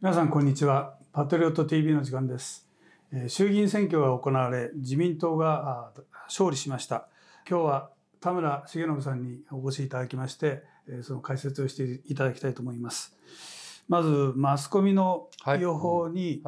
皆さんこんにちはパトリオット TV の時間です衆議院選挙が行われ自民党が勝利しました今日は田村重信さんにお越しいただきましてその解説をしていただきたいと思いますまずマスコミの予報に、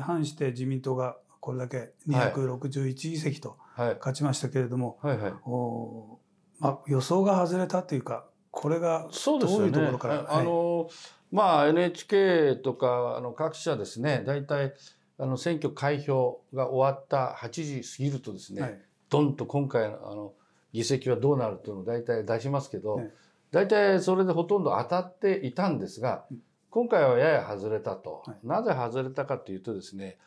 反して自民党がこれだけ261議席と勝ちましたけれども、ははいいお、まあ、予想が外れたというかこれがどういうところから、ねはい、あのまあ NHK とかあの各社ですね大体あの選挙開票が終わった8時過ぎるとですね、はい、どんと今回あの議席はどうなるというのを大体出しますけど、い、大体それでほとんど当たっていたんですが、今回はやや外れたと、はい、なぜ外れたかというとですね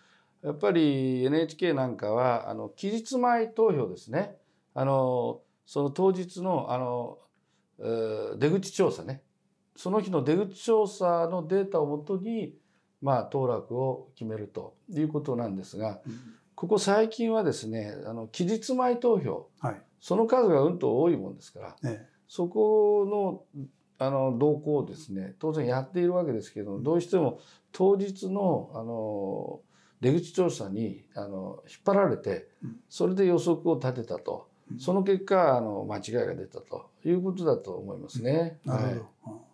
やっぱり NHK なんかはあの期日前投票ですねあのその当日のあの出口調査ねその日の出口調査のデータをもとに、まあ、当落を決めるということなんですが、ここ最近はですねあの期日前投票、はい、その数がうんと多いもんですから、ね、そこのあの動向をですね当然やっているわけですけど、どうしても当日のあの出口調査にあの引っ張られてそれで予測を立てたと、うん、その結果あの間違いが出たということだと思いますね。なるほど、はい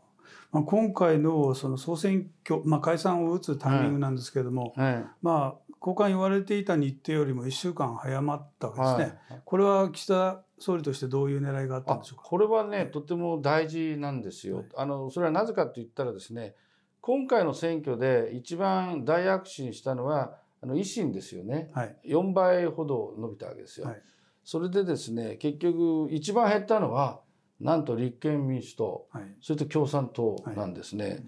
まあ、今回のその総選挙、まあ、解散を打つタイミングなんですけれども、はいはい、まあ、交換言われていた日程よりも1週間早まったわけですね、はい、これは岸田総理としてどういう狙いがあったんでしょうかこれはね、とても大事なんですよ。あのそれはなぜかと言ったらですね今回の選挙で一番大躍進したのはあの維新ですよね、はい、4倍ほど伸びたわけですよ。それでですね結局一番減ったのはなんと立憲民主党、はい、それと共産党なんですね。はい、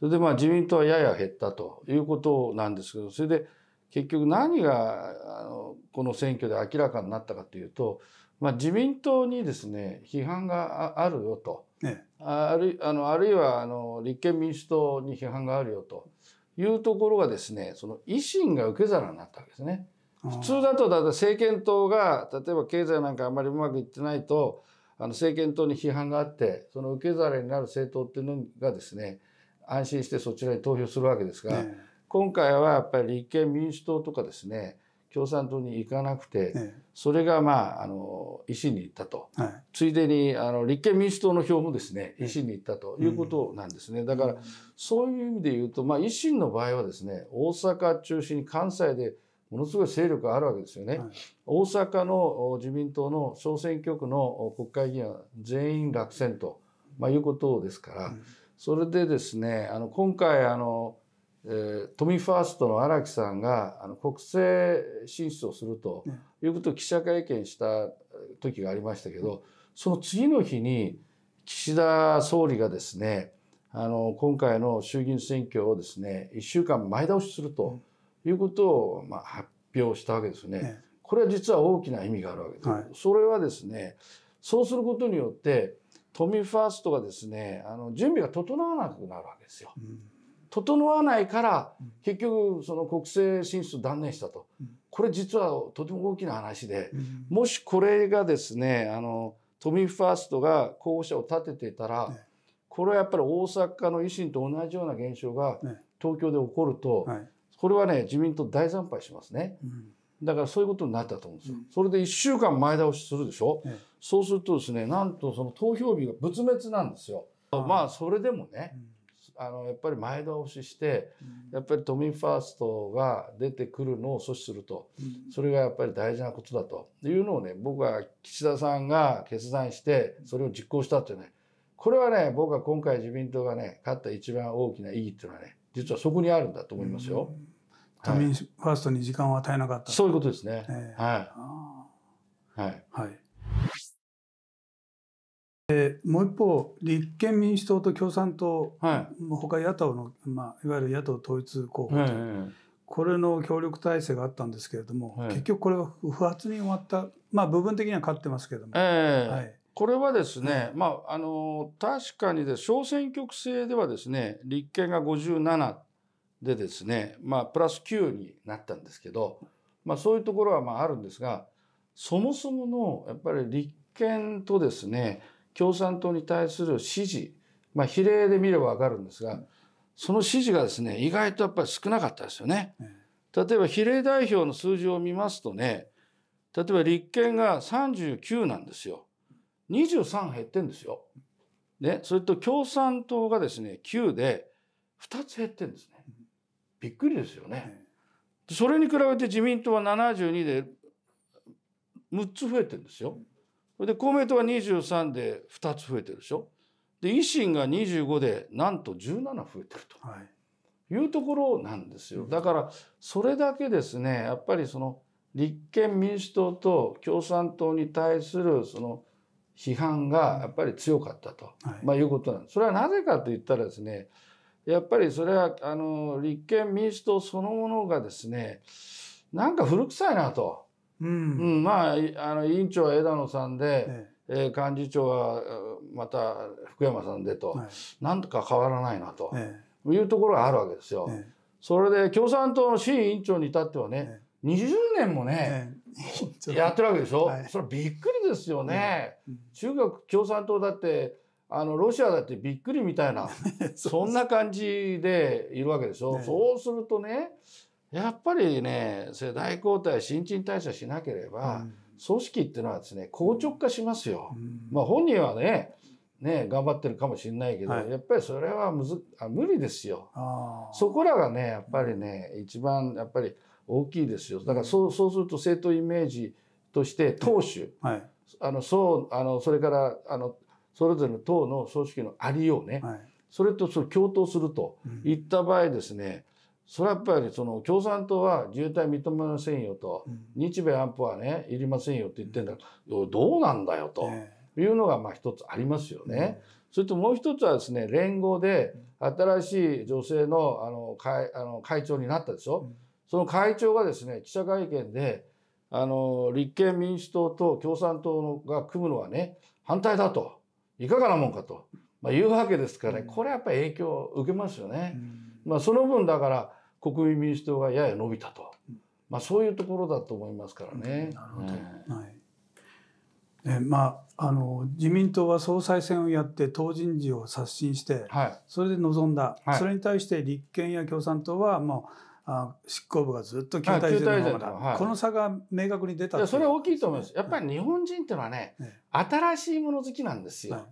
それでまあ自民党はやや減ったということなんですけど、それで結局何があのこの選挙で明らかになったかというと、まあ、自民党にですね批判があるよと、ね、あるあのあるいはあの立憲民主党に批判があるよというところがですねその維新が受け皿になったわけですね。普通だとだ政権党が例えば経済なんかあまりうまくいってないとあの政権党に批判があってその受け皿になる政党っていうのがですね安心してそちらに投票するわけですが、ね、今回はやっぱり立憲民主党とかですね共産党に行かなくて、ね、それがまああの維新に行ったと、はい、ついでにあの立憲民主党の票もですね維新に行ったということなんですね、うん、だからそういう意味で言うと、まあ、維新の場合はですね大阪中心に関西でものすごい勢力があるわけですよね。はい、大阪の自民党の小選挙区の国会議員は全員落選と、まあ、いうことですから、うん、それでですねあの今回あの、えー、都民ファーストの荒木さんがあの国政進出をするということを記者会見した時がありましたけど、その次の日に岸田総理がですねあの今回の衆議院選挙をですね1週間前倒しすると。うんいうことをまあ発表したわけですね。これは実は大きな意味があるわけです。それはですねそうすることによってミーファーストがですねあの準備が整わなくなるわけですよ。整わないから結局その国政進出断念したと、これ実はとても大きな話で、もしこれがですねあの都民ファーストが候補者を立てていたら、これはやっぱり大阪の維新と同じような現象が東京で起こると、これはね、自民党大惨敗しますね。だからそういうことになったと思うんですよ。それで1週間前倒しするでしょ。そうするとですね、なんとその投票日が仏滅なんですよ。まあ、それでもね、あのやっぱり前倒しして、やっぱり都民ファーストが出てくるのを阻止すると、それがやっぱり大事なことだというのをね僕は岸田さんが決断してそれを実行したってねこれはね僕は今回自民党がね勝った一番大きな意義っていうのはね実はそこにあるんだと思いますよ。民、ファーストに時間を与えなかったそういうことですね、えー、はいはい、はいえー、もう一方立憲民主党と共産党、はい、野党の、まあ、いわゆる野党統一候補と、はいはいこれの協力体制があったんですけれども、はい、結局これは不発に終わった、まあ、部分的には勝ってますけども。えー、はいこれはですね、うん、まあ、あの確かにで小選挙区制ではですね立憲が57でですね、まあ、プラス9になったんですけど、まあ、そういうところはまああるんですがそもそものやっぱり立憲とですね共産党に対する支持、まあ、比例で見れば分かるんですがその支持がですね意外とやっぱり少なかったですよね。例えば比例代表の数字を見ますとね例えば立憲が39なんですよ。23減ってんですよ。ね、それと共産党がですね9で2つ減ってんですね。びっくりですよね。それに比べて自民党は72で6つ増えてるんですよ。で公明党は23で2つ増えてるでしょ。で維新が25でなんと17増えてるというところなんですよ。だからそれだけですねやっぱりその立憲民主党と共産党に対するその批判がやっぱり強かったと、はい、まあ、いうことなんです。それはなぜかと言ったらですねやっぱりそれはあの立憲民主党そのものがですねなんか古臭いなと、うんうん、まああの委員長は枝野さんで、ね、えー、幹事長はまた福山さんでと、はい、なんとか変わらないなと、ね、いうところがあるわけですよ。ね、それで共産党の志委員長に至ってはね20年もね、やってるわけでしょ、はい、それびっくりですよね、中学共産党だってあのロシアだってびっくりみたいな そんな感じでいるわけでしょ、ね、そうするとねやっぱりね世代交代新陳代謝しなければ、うん、組織っていうのはですね硬直化しますよ。うん、まあ、本人はねね、頑張ってるかもしれないけど、はい、やっぱりそれはむずあ無理ですよ。そこらがねやっぱりね一番やっぱり大きいですよ。だからそうそうすると政党イメージとして党首、はい、あのそうあのそれからあのそれぞれの党の組織のありようね、はい、それとそ共闘するといった場合ですね、それはやっぱりその共産党は自衛隊認めませんよと、うん、日米安保はねいりませんよって言ってんだけど、うん、どうなんだよというのがまあ一つありますよね。うん、それともう一つはですね連合で新しい女性のあの会あの会長になったでしょ、その会長がですね記者会見であの立憲民主党と共産党が組むのはね反対だといかがなもんかと、まあ、いうわけですから、ね、これやっぱり影響を受けますよね。まあ、その分だから国民民主党がやや伸びたと、まあ、そういうところだと思いますからね。なるほど、えはいえまあ、あの自民党は総裁選をやって党人事を刷新して、はい、それで臨んだ、はい、それに対して立憲や共産党はもうあ執行部がずっと旧体制のままだ、はい、この差が明確に出たいやそれは大きいと思います、やっぱり日本人っていうのはね、新しいもの好きなんですよ、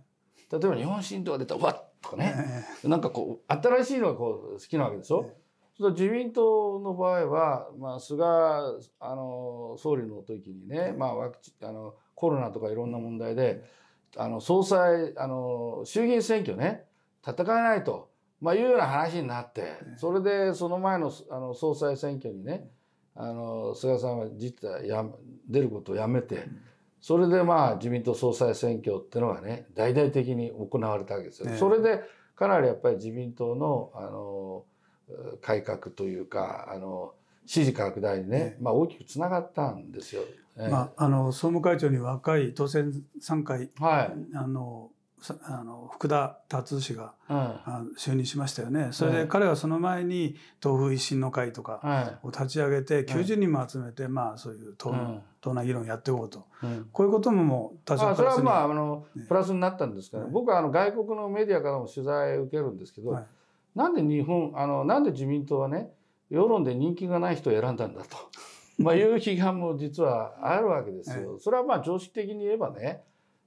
例えば日本新党が出たわっとかね、なんかこう新しいのがこう好きなわけでしょ、自民党の場合は、まあ、菅あの総理の時にね、まあ、ワクチンあのコロナとかいろんな問題で、あの総裁あの衆議院選挙ね戦えないとまあ、いうような話になってそれでその前のあの総裁選挙にねあの菅さんは実はや出ることをやめてそれでまあ自民党総裁選挙っていうのがね大々的に行われたわけですよ。それでかなりやっぱり自民党のあの改革というかあの支持拡大にね、まあ、大きくつながったんですよ。まあ、あの総務会長に若い当選3回、はい、あのあの福田達氏が、うん、就任しましたよねそれで彼はその前に東風一新の会とかを立ち上げて90人も集めて、まあ、そういう党党内議論やっていこうと、うん、こういうことももう多少プラスに、まあ、あの、ね、プラスになったんですけど、ね、僕はあの外国のメディアからも取材を受けるんですけど、はい、なんで日本あのなんで自民党はね世論で人気がない人を選んだんだと、まあ、いう批判も実はあるわけですよ。それはまあ常識的に言えばね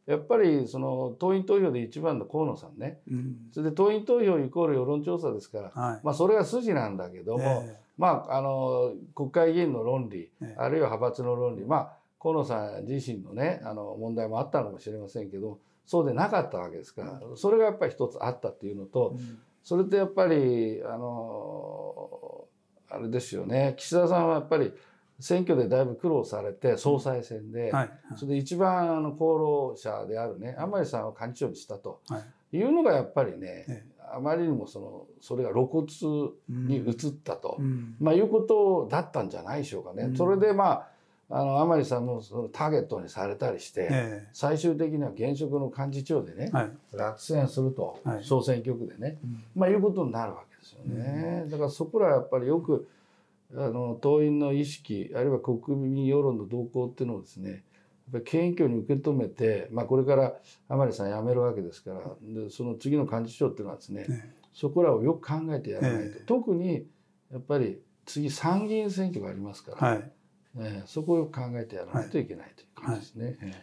やっぱりその党員投票で一番の河野さんね、うん、それで党員投票イコール世論調査ですから、はい、まあ、それが筋なんだけども、えー、まあ、あの国会議員の論理、えー、あるいは派閥の論理、まあ、河野さん自身の,、ね、あの問題もあったのかもしれませんけどそうでなかったわけですから、うん、それがやっぱり一つあったっていうのと、うん、それとやっぱりあのあれですよね岸田さんはやっぱり選挙でだいぶ苦労されて総裁選で、それで一番あの功労者であるね甘利さんを幹事長にしたと、い、うのがやっぱりね、あまりにもそのそれが露骨に移ったと、まあ、いうことだったんじゃないでしょうかね。それでまああの甘利さんもそのターゲットにされたりして、最終的には現職の幹事長でね、落選すると、総選挙区でね、まあいうことになるわけですよね。だからそこらやっぱりよくあの党員の意識あるいは国民世論の動向っていうのをですねやっぱり謙虚に受け止めて、まあ、これから甘利さん辞めるわけですからでその次の幹事長っていうのはですね、ね、そこらをよく考えてやらないと、えー、特にやっぱり次参議院選挙がありますから、はい、えそこをよく考えてやらないといけないという感じですね。はいはい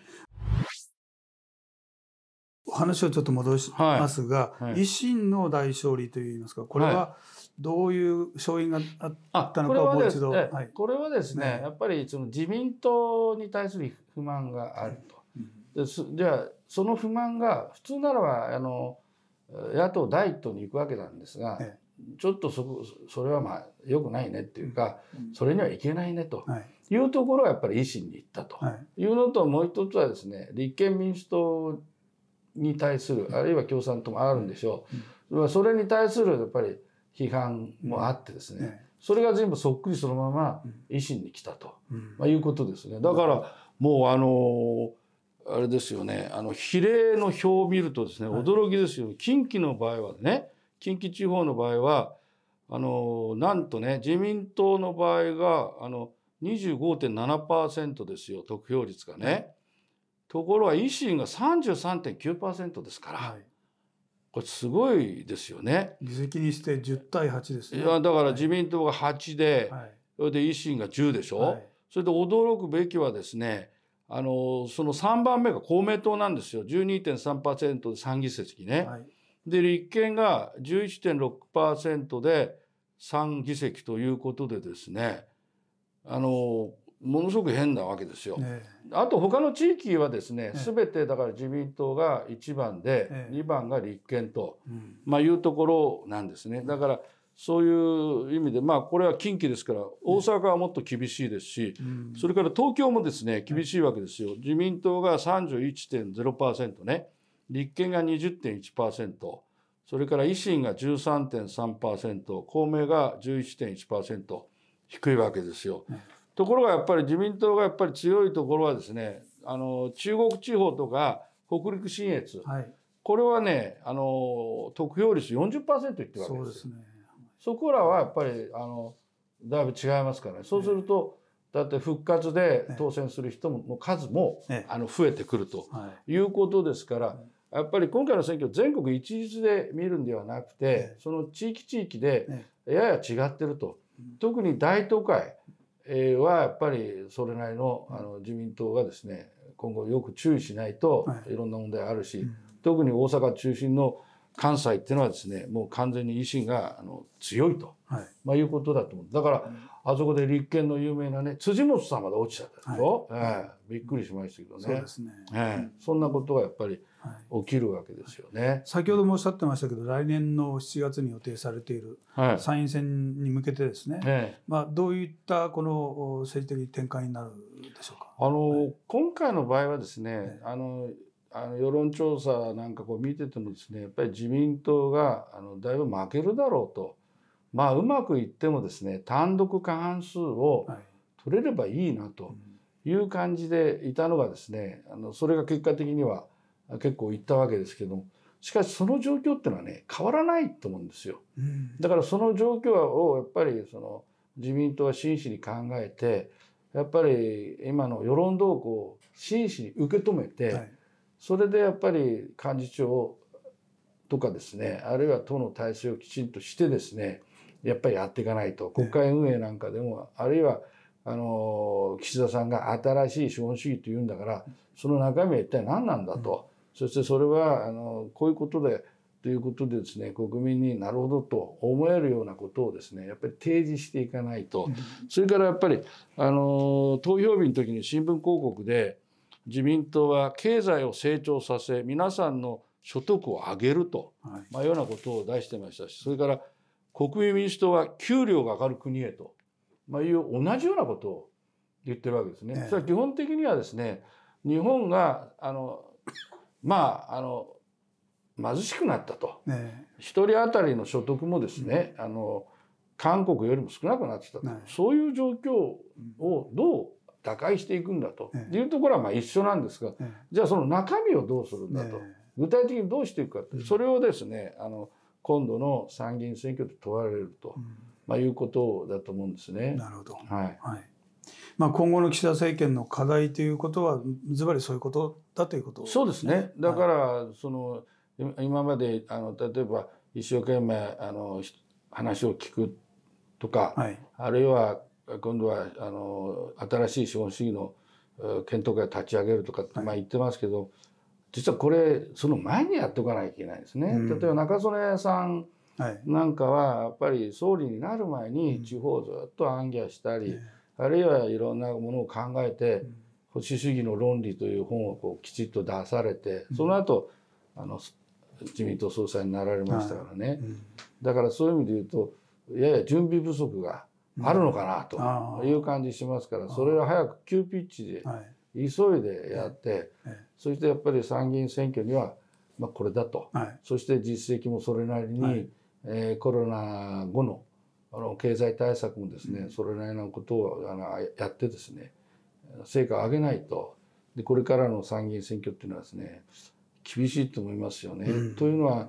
話をちょっと戻しますが、はいはい、維新の大勝利といいますかこれはどういう勝因があったのかをもう一度。これはですね、やっぱりその自民党に対する不満があると。でじゃあその不満が普通ならばあの野党第一党に行くわけなんですが、ちょっとそこそれはまあよくないねっていうか、それにはいけないねというところはやっぱり維新に行ったというのと、もう一つはですね立憲民主党に対するあるいは共産党もあるんでしょう、それに対するやっぱり批判もあってですね、それが全部そっくりそのまま維新に来たと、まあ、いうことですね。だからもうあのあれですよねあの比例の表を見るとですね驚きですよ、近畿の場合はね近畿地方の場合はあのなんとね自民党の場合があの25.7%ですよ得票率がね、ところは、維新が33.9%ですから、はい、これすごいですよね。議席にして十対八です、ね、いやだから自民党が八で、はい、それで維新が十でしょ、はい、それで驚くべきはですねあのその三番目が公明党なんですよ十二点三パーセントで三議席ね。はい、で立憲が十一点六パーセントで三議席ということでですねあのものすごく変なわけですよ。ね、あと他の地域はですね、す、べてだから自民党が1番で、ね、2番が立憲と、まあいうところなんですね。だからそういう意味で、まあこれは近畿ですから、大阪はもっと厳しいですし、それから東京もですね、厳しいわけですよ。自民党が31.0%ね、立憲が20.1%、それから維新が13.3%、公明が11.1%、低いわけですよ。ところがやっぱり自民党がやっぱり強いところはですねあの中国地方とか北陸信越、はい、これはねあの得票率40%いってるわけですそ、ね、そこらはやっぱりあのだいぶ違いますからねそうすると、ね、だって復活で当選する人の数も、ね、あの増えてくるということですから、やっぱり今回の選挙全国一律で見るんではなくて、その地域地域でやや違ってると、特に大都会はやっぱりそれなりのあの自民党がですね今後よく注意しないといろんな問題あるし、特に大阪中心の関西っていうのはですねもう完全に維新があの強いと、はい、まあ、いうことだと思うだから、あそこで立憲の有名なね辻元さんまで落ちちゃったでしょ、はい、えー、びっくりしましたけどね、ね、えー、そんなことがやっぱり起きるわけですよね、はいはい、先ほどもおっしゃってましたけど、来年の7月に予定されている参院選に向けてですね、まあ、どういったこの政治的展開になるでしょうか。あの今回の場合はですね、あのあの世論調査なんかこう見ててもですねやっぱり自民党があのだいぶ負けるだろうとまあうまくいってもですね単独過半数を取れればいいなという感じでいたのがですねあのそれが結果的には結構行ったわけですけどしかしその状況っていうのはね変わらないと思うんですよ。うん、だからその状況をやっぱりその自民党は真摯に考えてやっぱり今の世論動向を真摯に受け止めて、はい、それでやっぱり幹事長とかですねあるいは党の体制をきちんとしてですねやっぱりやっていかないと国会運営なんかでも、あるいはあの岸田さんが新しい資本主義というんだからその中身は一体何なんだと、そしてそれはあのこういうことでということでですね国民になるほどと思えるようなことをですねやっぱり提示していかないと、それからやっぱりあの投票日の時に新聞広告で自民党は経済を成長させ皆さんの所得を上げると、はい、まあ、ようなことを出してましたしそれから国民民主党は給料が上がる国へと、まあ、いう同じようなことを言ってるわけですね。それは基本的にはですね日本があのまああの貧しくなったと、ね、1人当たりの所得もですね、うん、あの韓国よりも少なくなってたと、ね、そういう状況をどう打開していくんだと、ね、いうところはまあ一緒なんですが、ね、じゃあその中身をどうするんだと、具体的にどうしていくかってそれをですねあの今度の参議院選挙で問われると、うん、まあ、いうことだと思うんですね。なるほど、はい、はいまあ、今後の岸田政権の課題ということはずばりそういうことだということ、ね、そうですねだから、はい、その今まであの例えば一生懸命あの話を聞くとか、はい、あるいは今度はあの新しい資本主義の検討会を立ち上げるとか、はい、まあ、言ってますけど実はこれその前にやっておかなきゃいけないですね。うん、例えば中曽根さんなんかはやっぱり総理になる前に地方をずっと暗記したり、うんあるいはいろんなものを考えて、保守主義の論理という本をこうきちっと出されて、その後あの自民党総裁になられましたからね、だからそういう意味で言うとやや準備不足があるのかなという感じしますから、それを早く急ピッチで急いでやって、そしてやっぱり参議院選挙には、まあ、これだと、そして実績もそれなりに、えコロナ後のあの経済対策もですねそれなりのことをあのやってですね成果を上げないとでこれからの参議院選挙っていうのはですね厳しいと思いますよね。うん、というのは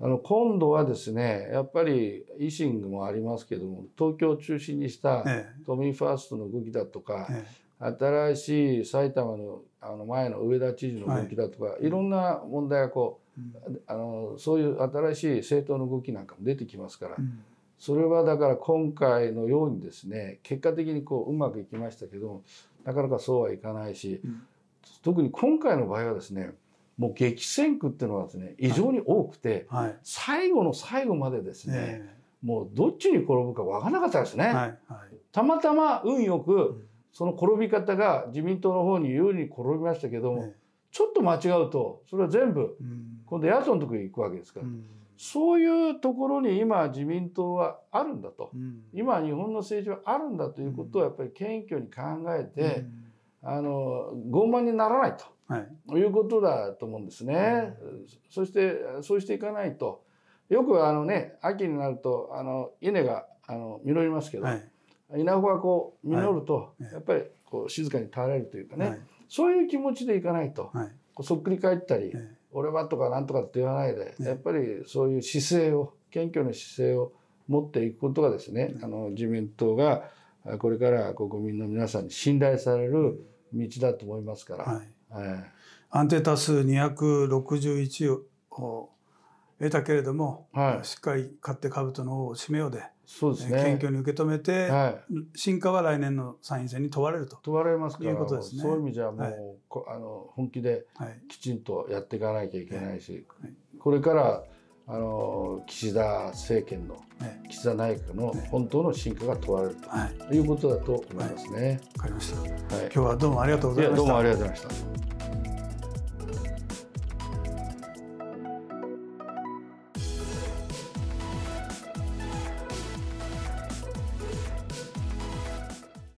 あの今度はですねやっぱり維新もありますけども東京を中心にした都民ファーストの動きだとか、ええ、新しい埼玉のあの前の上田知事の動きだとか、はい、いろんな問題がこう、うん、あのそういう新しい政党の動きなんかも出てきますから。うんそれはだから今回のようにですね結果的にこううまくいきましたけどなかなかそうはいかないし、うん、特に今回の場合はですねもう激戦区っていうのはですね異常に多くて、はいはい、最後の最後までですね、ねもうどっちに転ぶか分からなかったですね。はいたまたま運よく、その転び方が自民党の方に有利に転びましたけども、ね、ちょっと間違うとそれは全部、今度野党のとこに行くわけですから。うんそういうところに今自民党はあるんだと、うん、今日本の政治はあるんだということをやっぱり謙虚に考えて、うん、あの傲慢にならないと、はい、いうことだと思うんですね。はい、そしてそうしていかないとよくあのね秋になるとあの稲があの実りますけど、はい、稲穂がこう実ると、やっぱりこう静かに耐えられるというかね、そういう気持ちでいかないと、こうそっくり返ったり。ええ俺はとかなんとかって言わないで、やっぱりそういう姿勢を謙虚な姿勢を持っていくことがですね、あの自民党がこれから国民の皆さんに信頼される道だと思いますから、はい、安定多数261を得たけれども、はい、しっかり買って兜の方を締めようでそうですね、謙虚に受け止めて、はい、進化は来年の参院選に問われると問われますからいうことですねそういう意味じゃもう、はい、あの本気できちんとやっていかなきゃいけないし、はい、これからあの岸田政権の、岸田内閣の本当の進化が問われるとはいいうことだと思いますね。わ、かりました、はい、今日はどうもありがとうございました。どうもありがとうございました。